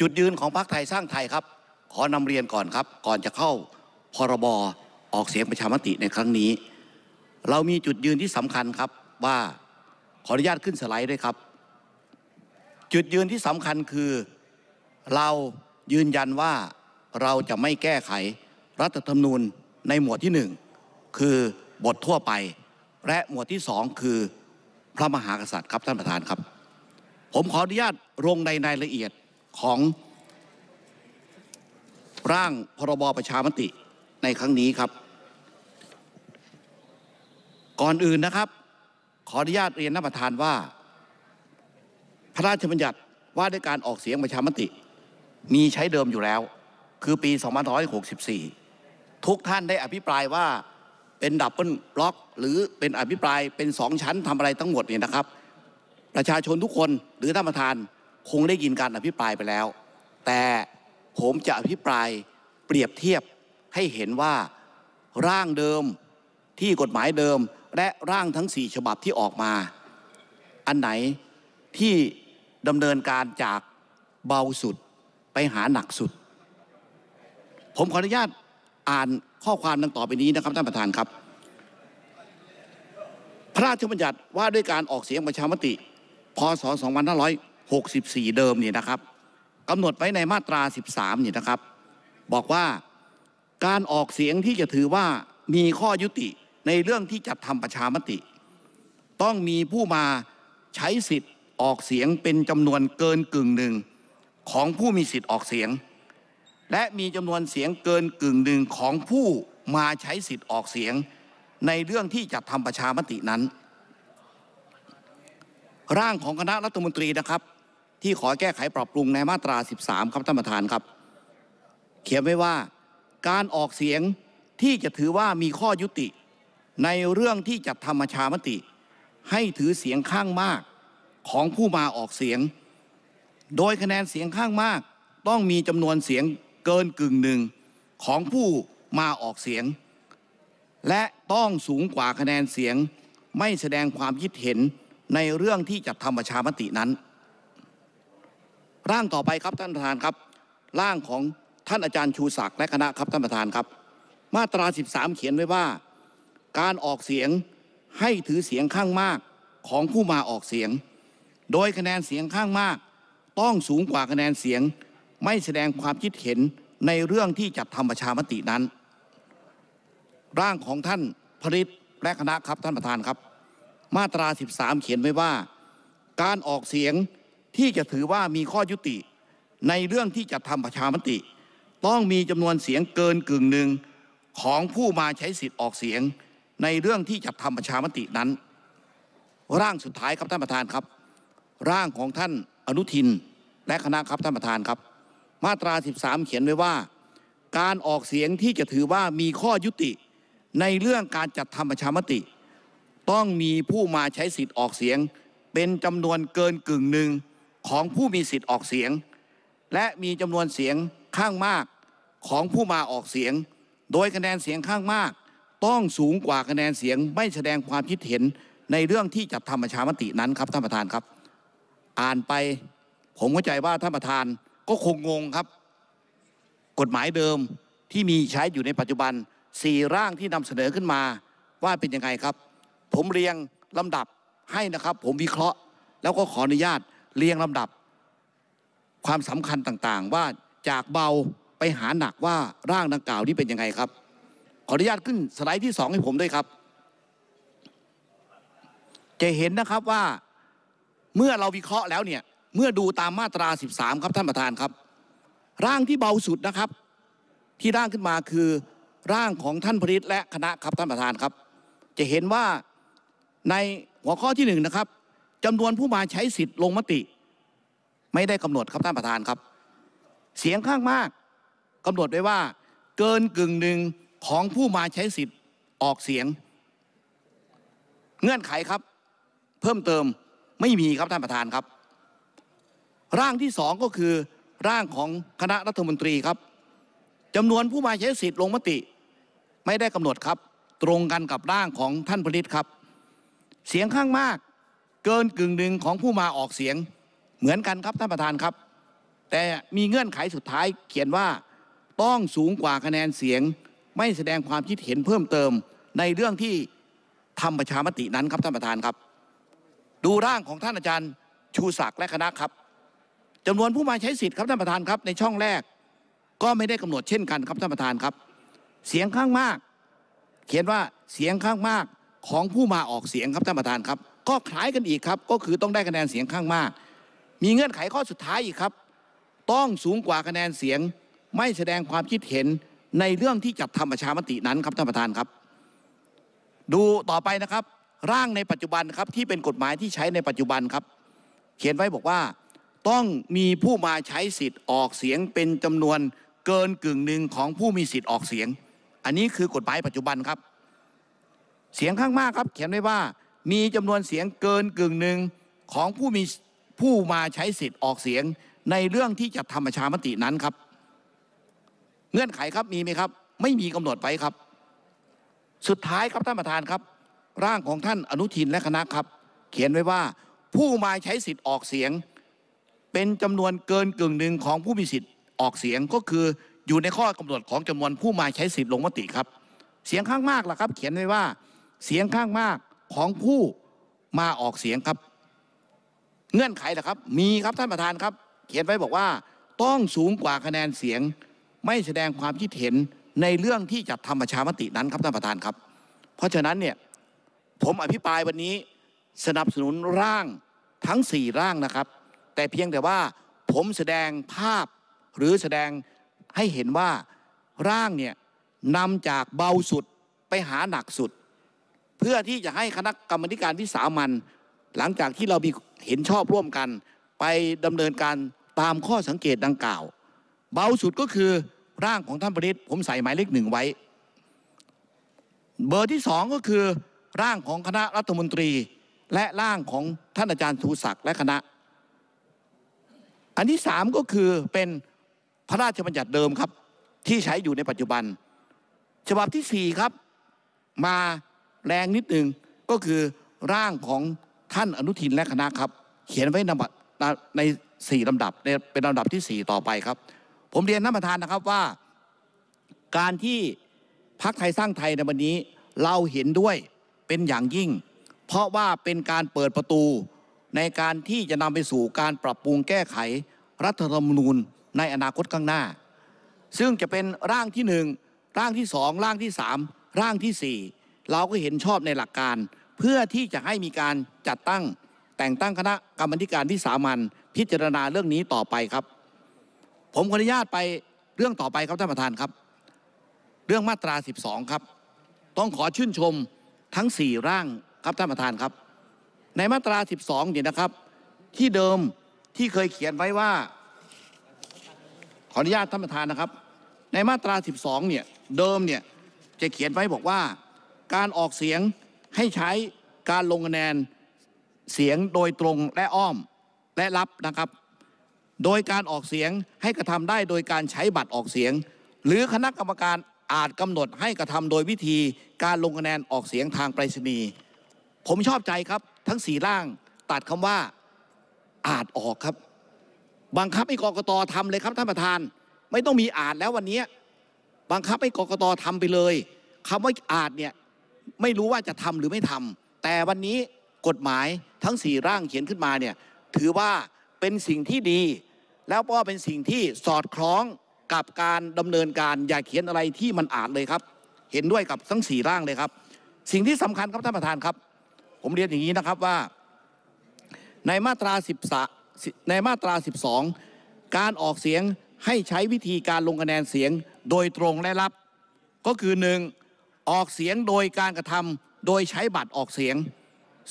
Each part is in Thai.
จุดยืนของพรรคไทยสร้างไทยครับ ขอนำเรียนก่อนครับก่อนจะเข้าพรบออกเสียงประชามติในครั้งนี้ เรามีจุดยืนที่สำคัญครับว่าขออนุญาตขึ้นสไลด์ด้วยครับ จุดยืนที่สำคัญคือ เรายืนยันว่าเราจะไม่แก้ไขรัฐธรรมนูญในหมวดที่หนึ่ง คือบททั่วไป และหมวดที่สองคือพระมหากษัตริย์ครับท่านประธานครับ ผมขออนุญาตลงในรายละเอียดของร่างพรบประชามติในครั้งนี้ครับ ก่อนอื่นนะครับ ขออนุญาตเรียนนักประธานว่า พระราชบัญญัติว่าด้วยการออกเสียงประชามติ มีใช้เดิมอยู่แล้ว คือปี2564 ทุกท่านได้อภิปรายว่าเป็นดับเบิลบล็อก หรือเป็นอภิปรายเป็นสองชั้นทำอะไรทั้งหมดเนี่ยนะครับ ประชาชนทุกคนหรือท่านประธานคงได้ยินการอภิปรายไปแล้ว แต่ผมจะอภิปรายเปรียบเทียบให้เห็นว่าร่างเดิมที่กฎหมายเดิมและร่างทั้งสี่ฉบับที่ออกมา อันไหนที่ดำเนินการจากเบาสุดไปหาหนักสุด ผมขออนุญาตอ่านข้อความดังต่อไปนี้นะครับ ท่านประธานครับ พระราชบัญญัติว่าด้วยการออกเสียงประชามติพศ2500 64เดิมนี่นะครับกำหนดไว้ในมาตรา 13นี่นะครับ บอกว่าการออกเสียงที่จะถือว่ามีข้อยุติในเรื่องที่จัดทำประชามติ ต้องมีผู้มาใช้สิทธิ์ออกเสียงเป็นจำนวนเกินกึ่งหนึ่งของผู้มีสิทธิ์ออกเสียง และมีจำนวนเสียงเกินกึ่งหนึ่งของผู้มาใช้สิทธิ์ออกเสียงในเรื่องที่จัดทำประชามตินั้น ร่างของคณะรัฐมนตรีนะครับที่ขอแก้ไขปรับปรุงในมาตรา 13 ครับท่านประธานครับเขียนไว้ว่าการออกเสียงที่จะถือว่ามีข้อยุติ ในเรื่องที่จัดธรรมชามติ ให้ถือเสียงข้างมากของผู้มาออกเสียง โดยคะแนนเสียงข้างมากต้องมีจำนวนเสียงเกินกึ่งหนึ่งของผู้มาออกเสียง และต้องสูงกว่าคะแนนเสียงไม่แสดงความคิดเห็นในเรื่องที่จัดธรรมชามตินั้นร่างต่อไปครับท่านประธานครับร่างของท่านอาจารย์ชูศักดิ์และคณะครับท่านประธานครับ มาตรา 13เขียนไว้ว่าการออกเสียงให้ถือเสียงข้างมากของผู้มาออกเสียง โดยคะแนนเสียงข้างมากต้องสูงกว่าคะแนนเสียงไม่แสดงความคิดเห็นในเรื่องที่จัดทำประชามตินั้น ร่างของท่านผลิตและคณะครับท่านประธานครับ มาตรา13เขียนไว้ว่าการออกเสียงที่จะถือว่ามีข้อยุติในเรื่องที่จะทำประชามติ ต้องมีจำนวนเสียงเกินกึ่งหนึ่งของผู้มาใช้สิทธิ์ออกเสียง ในเรื่องที่จะทำประชามตินั้น ร่างสุดท้ายครับ ท่านประธานครับ ร่างของท่านอนุทินและคณะครับท่านประธานครับ มาตรา13เขียนไว้ว่าการออกเสียงที่จะถือว่ามีข้อยุติ ในเรื่องการจัดทำประชามติ ต้องมีผู้มาใช้สิทธิ์ออกเสียง เป็นจำนวนเกินกึ่งหนึ่งของผู้มีสิทธิ์ออกเสียง และมีจำนวนเสียงข้างมากของผู้มาออกเสียง โดยคะแนนเสียงข้างมาก ต้องสูงกว่าคะแนนเสียงไม่แสดงความคิดเห็นในเรื่องที่จัดทำประชามตินั้นครับท่านประธานครับ อ่านไปผมเข้าใจว่าท่านประธานก็คงงงครับ กฎหมายเดิมที่มีใช้อยู่ในปัจจุบันสี่ร่างที่นำเสนอขึ้นมาว่าเป็นยังไงครับ ผมเรียงลำดับให้นะครับ ผมวิเคราะห์ แล้วก็ขออนุญาตเรียงลำดับความสำคัญต่าง ๆ ว่าจากเบาไปหาหนักว่าร่างดังกล่าวนี้เป็นยังไงครับ ขออนุญาตขึ้นสไลด์ที่สองให้ผมด้วยครับ จะเห็นนะครับว่าเมื่อเราวิเคราะห์แล้วเนี่ย เมื่อดูตามมาตรา 13ครับท่านประธานครับ ร่างที่เบาสุดนะครับ ที่ร่างขึ้นมาคือ ร่างของท่านพริตและคณะครับท่านประธานครับ จะเห็นว่าในหัวข้อที่1นนะครับจำนวนผู้มาใช้สิทธิ์ลงมติ ไม่ได้กำหนดครับท่านประธานครับ เสียงข้างมาก กำหนดไว้ว่าเกินกึ่งหนึ่งของผู้มาใช้สิทธิ์ออกเสียง เงื่อนไขครับ เพิ่มเติมไม่มีครับท่านประธานครับ ร่างที่สองก็คือ ร่างของคณะรัฐมนตรีครับจำนวนผู้มาใช้สิทธิ์ลงมติ ไม่ได้กำหนดครับตรงกันกับร่างของท่านผลิตครับ เสียงข้างมากเกินกึ่งหนึ่งของผู้มาออกเสียงเหมือนกันครับท่านประธานครับ แต่มีเงื่อนไขสุดท้าย เขียนว่าต้องสูงกว่าคะแนนเสียงไม่แสดงความคิดเห็นเพิ่มเติม ในเรื่องที่ทำประชามตินั้นครับท่านประธานครับ ดูร่างของท่านอาจารย์ ชูศักดิ์และคณะครับจำนวนผู้มาใช้สิทธิ์ครับท่านประธานครับในช่องแรกก็ไม่ได้กำหนดเช่นกันครับท่านประธานครับ เสียงข้างมาก เขียนว่าเสียงข้างมากของผู้มาออกเสียงครับท่านประธานครับก็คล้ายกันอีกครับก็คือต้องได้คะแนนเสียงข้างมาก มีเงื่อนไขข้อสุดท้ายอีกครับ ต้องสูงกว่าคะแนนเสียงไม่แสดงความคิดเห็นในเรื่องที่จัดทำประชามตินั้นครับท่านประธานครับ ดูต่อไปนะครับร่างในปัจจุบันครับที่เป็นกฎหมายที่ใช้ในปัจจุบันครับ เขียนไว้บอกว่าต้องมีผู้มาใช้สิทธิ์ออกเสียงเป็นจำนวนเกินกึ่งหนึ่งของผู้มีสิทธิ์ออกเสียง อันนี้คือกฎหมายปัจจุบันครับ เสียงข้างมากครับ เขียนไว้ว่ามีจำนวนเสียงเกินกึ่งหนึ่งของผู้มีผู้มาใช้สิทธิ์ออกเสียงในเรื่องที่จะทำประชามตินั้นครับ เงื่อนไขครับมีไหมครับ ไม่มีกำหนดไปครับ สุดท้ายครับท่านประธานครับ ร่างของท่านอนุทินและคณะครับ เขียนไว้ว่าผู้มาใช้สิทธิ์ออกเสียง เป็นจำนวนเกินกึ่งหนึ่งของผู้มีสิทธิ์ออกเสียงก็คืออยู่ในข้อกำหนดของจำนวนผู้มาใช้สิทธิ์ลงมติครับ เสียงข้างมากล่ะครับ เขียนไว้ว่าเสียงข้างมากของผู้มาออกเสียงครับเงื่อนไขนะครับ มีครับท่านประธานครับ เขียนไว้บอกว่าต้องสูงกว่าคะแนนเสียง ไม่แสดงความคิดเห็นในเรื่องที่จัดทำประชามตินั้นครับท่านประธานครับ เพราะฉะนั้นเนี่ย ผมอภิปรายวันนี้สนับสนุนร่างทั้ง4ร่างนะครับ แต่เพียงแต่ว่าผมแสดงภาพหรือแสดงให้เห็นว่าร่างเนี่ยนำจากเบาสุดไปหาหนักสุดเพื่อที่จะให้คณะกรรมการวิสามัน หลังจากที่เรามีเห็นชอบร่วมกัน ไปดำเนินการตามข้อสังเกตดังกล่าว เบาสุดก็คือ ร่างของท่านประดิษฐ์ผมใส่หมายเลขหนึ่งไว้ เบอร์ที่สองก็คือ ร่างของคณะรัฐมนตรี และร่างของท่านอาจารย์ทูศักดิ์ และคณะ อันที่สามก็คือเป็นพระราชบัญญัติเดิมครับที่ใช้อยู่ในปัจจุบัน ฉบับที่สี่ครับมาแรงนิดหนึ่งก็คือร่างของท่านอนุทินและคณะครับเขียนไว้ในในสี่ลำดับเป็นลำดับที่สี่ต่อไปครับ ผมเรียนท่านประธานนะครับว่า การที่พักไทยสร้างไทยในวันนี้เราเห็นด้วยเป็นอย่างยิ่ง เพราะว่าเป็นการเปิดประตูในการที่จะนำไปสู่การปรับปรุงแก้ไขรัฐธรรมนูญในอนาคตข้างหน้า ซึ่งจะเป็นร่างที่หนึ่งร่างที่สองร่างที่สามร่างที่สี่เราก็เห็นชอบในหลักการเพื่อที่จะให้มีการจัดตั้งแต่งตั้งคณะกรรมการวิสามันพิจารณาเรื่องนี้ต่อไปครับ ผมขออนุญาตไปเรื่องต่อไปครับท่านประธานครับ เรื่องมาตรา12ครับต้องขอชื่นชมทั้ง4ร่างครับท่านประธานครับ ในมาตรา 12เนี่ยนะครับ ที่เดิมที่เคยเขียนไว้ว่าขออนุญาตท่านประธานนะครับ ในมาตรา 12เนี่ย เดิมเนี่ยจะเขียนไว้บอกว่าการออกเสียงให้ใช้การลงคะแนนเสียงโดยตรงและอ้อมและรับนะครับ โดยการออกเสียงให้กระทำได้โดยการใช้บัตรออกเสียง หรือคณะกรรมการอาจกำหนดให้กระทำโดยวิธีการลงคะแนนออกเสียงทางไปรษณีย์ผมชอบใจครับทั้งสี่ร่าง ตัดคำว่าอาจออกครับ บังคับให้กรกตทำเลยครับท่านประธาน ไม่ต้องมีอาจแล้ววันนี้บังคับให้กรกตทำไปเลย คำว่าอาจเนี่ยไม่รู้ว่าจะทำหรือไม่ทำ แต่วันนี้กฎหมายทั้ง 4 ร่างเขียนขึ้นมาเนี่ยถือว่าเป็นสิ่งที่ดี แล้วก็เป็นสิ่งที่สอดคล้องกับการดำเนินการ อย่าเขียนอะไรที่มันอ่านเลยครับ เห็นด้วยกับทั้ง 4 ร่างเลยครับ สิ่งที่สำคัญครับท่านประธานครับ ผมเรียนอย่างนี้นะครับว่าในมาตรา13ในมาตรา 12 การออกเสียงให้ใช้วิธีการลงคะแนนเสียงโดยตรงและรับ ก็คือหนึ่งออกเสียงโดยการกระทำโดยใช้บัตรออกเสียง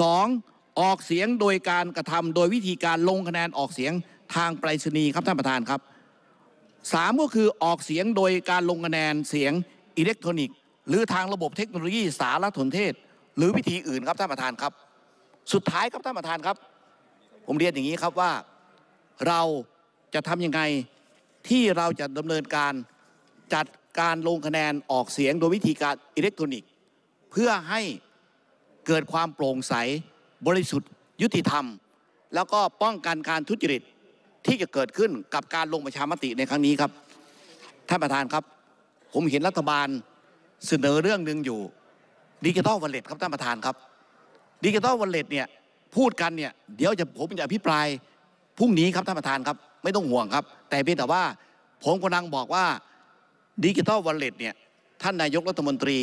2. ออกเสียงโดยการกระทำโดยวิธีการลงคะแนนออกเสียงทางไปรษณีย์ครับท่านประธานครับ 3. ก็คือออกเสียงโดยการลงคะแนนเสียง อิเล็กทรอนิกส์ หรือทางระบบเทคโนโลยีสารสนเทศ หรือวิธีอื่นครับท่านประธานครับ สุดท้ายครับท่านประธานครับ ผมเรียนอย่างนี้ครับว่าเราจะทำยังไง ที่เราจะดำเนินการจัดการลงคะแนนออกเสียงโดยวิธีการอิเล็กทรอนิกส์ เพื่อให้เกิดความโปร่งใส บริสุทธิ์ยุติธรรม แล้วก็ป้องกันการทุจริต ที่จะเกิดขึ้นกับการลงประชามติในครั้งนี้ครับ ท่านประธานครับ ผมเห็นรัฐบาลเสนอเรื่องหนึ่งอยู่ดิจิทัลวอลเล็ตครับ ท่านประธานครับดิจิทัลวอลเล็ตเนี่ยพูดกันเนี่ย เดี๋ยวจะผมจะอภิปรายพรุ่งนี้ครับท่านประธานครับ ไม่ต้องห่วงครับ แต่เพียงแต่ว่า ผมกำลังบอกว่าดิจิทัลวอลเล็ตเนี่ยท่านนายกรัฐมนตรี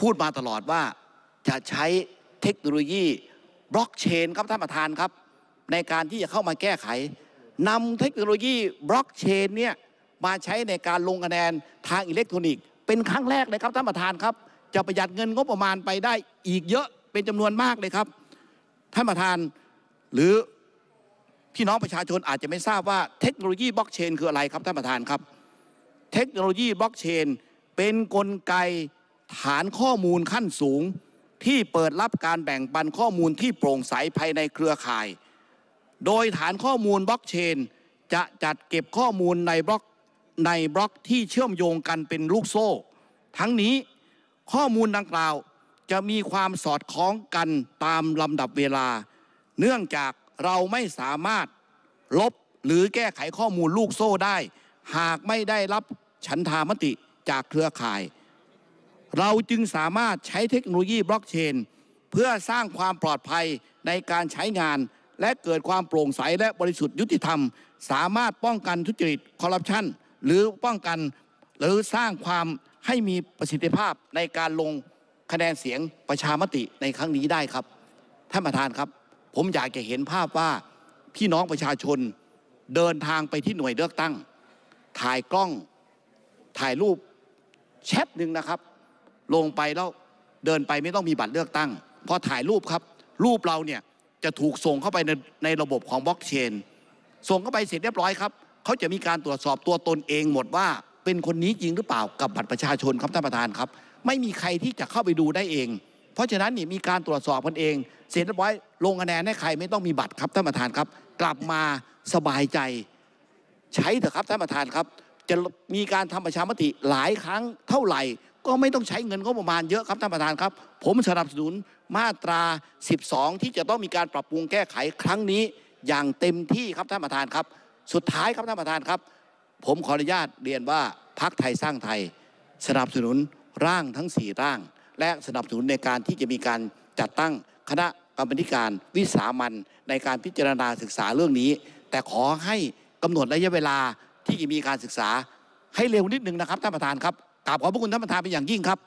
พูดมาตลอดว่าจะใช้เทคโนโลยีบล็อกเชนครับท่านประธานครับในการที่จะเข้ามาแก้ไขนำเทคโนโลยีบล็อกเชนเนี่ยมาใช้ในการลงคะแนนทางอิเล็กทรอนิกส์เป็นครั้งแรกเลยครับ ท่านประธานครับ จะประหยัดเงินงบประมาณไปได้อีกเยอะเป็นจำนวนมากเลยครับ ท่านประธานหรือพี่น้องประชาชนอาจจะไม่ทราบว่าเทคโนโลยีบล็อกเชนคืออะไรครับท่านประธานครับเทคโนโลยีบล็อกเชนเป็นนกลไกฐานข้อมูลขั้นสูง ที่เปิดรับการแบ่งปันข้อมูลที่โปร่งใสภายในเครือข่าย โดยฐานข้อมูลบล็อกเชนจะจัดเก็บข้อมูลในบล็อกในบล็อกที่เชื่อมโยงกันเป็นลูกโซ่ ทั้งนี้ข้อมูลดังกล่าวจะมีความสอดคล้องกันตามลำดับเวลา เนื่องจากเราไม่สามารถลบหรือแก้ไขข้อมูลลูกโซ่ได้หากไม่ได้รับ ฉันทามติจากเครือข่าย เราจึงสามารถใช้เทคโนโลยีบล็อกเชนเพื่อสร้างความปลอดภัยในการใช้งาน และเกิดความโปร่งใสและบริสุทธิ์ยุติธรรม สามารถป้องกันทุจริตคอร์รัปชันหรือป้องกัน หรือสร้างความให้มีประสิทธิภาพในการลงคะแนนเสียงประชามติ ในครั้งนี้ได้ครับ ท่านประธานครับ ผมอยากจะเห็นภาพว่าพี่น้องประชาชนเดินทางไปที่หน่วยเลือกตั้งถ่ายกล้องถ่ายรูปแชทหนึ่งนะครับ ลงไปแล้วเดินไปไม่ต้องมีบัตรเลือกตั้งพอถ่ายรูปครับ รูปเราเนี่ยจะถูกส่งเข้าไปในในระบบของบล็อกเชน ส่งเข้าไปเสร็จเรียบร้อยครับเขาจะมีการตรวจสอบตัวตนเอง หมดว่าเป็นคนนี้จริงหรือเปล่ากับบัตรประชาชนครับท่านประธานครับ ไม่มีใครที่จะเข้าไปดูได้เอง เพราะฉะนั้นนี่มีการตรวจสอบกันเอง เสร็จเรียบร้อยลงคะแนนให้ใครไม่ต้องมีบัตรครับท่านประธานครับ กลับมาสบายใจใช้เถอะครับท่านประธานครับ จะมีการทำประชามติหลายครั้งเท่าไหร่ ก็ไม่ต้องใช้เงินงบประมาณ เยอะครับท่านประธานครับ ผมสนับสนุนมาตรา 12 ที่จะต้องมีการปรับปรุงแก้ไขครั้งนี้ อย่างเต็มที่ครับท่านประธานครับ สุดท้ายครับท่านประธานครับ ผมขออนุญาตเรียนว่าพักไทยสร้างไทย สนับสนุนร่างทั้ง 4 ร่าง และสนับสนุนในการที่จะมีการจัดตั้งคณะกรรมการวิสามันในการพิจารณาศึกษาเรื่องนี้ แต่ขอให้กำหนดระยะเวลาที่มีการศึกษา ให้เร็วนิดนึงนะครับท่านประธานครับกราบขอบพระคุณท่านประธานเป็นอย่างยิ่งครับ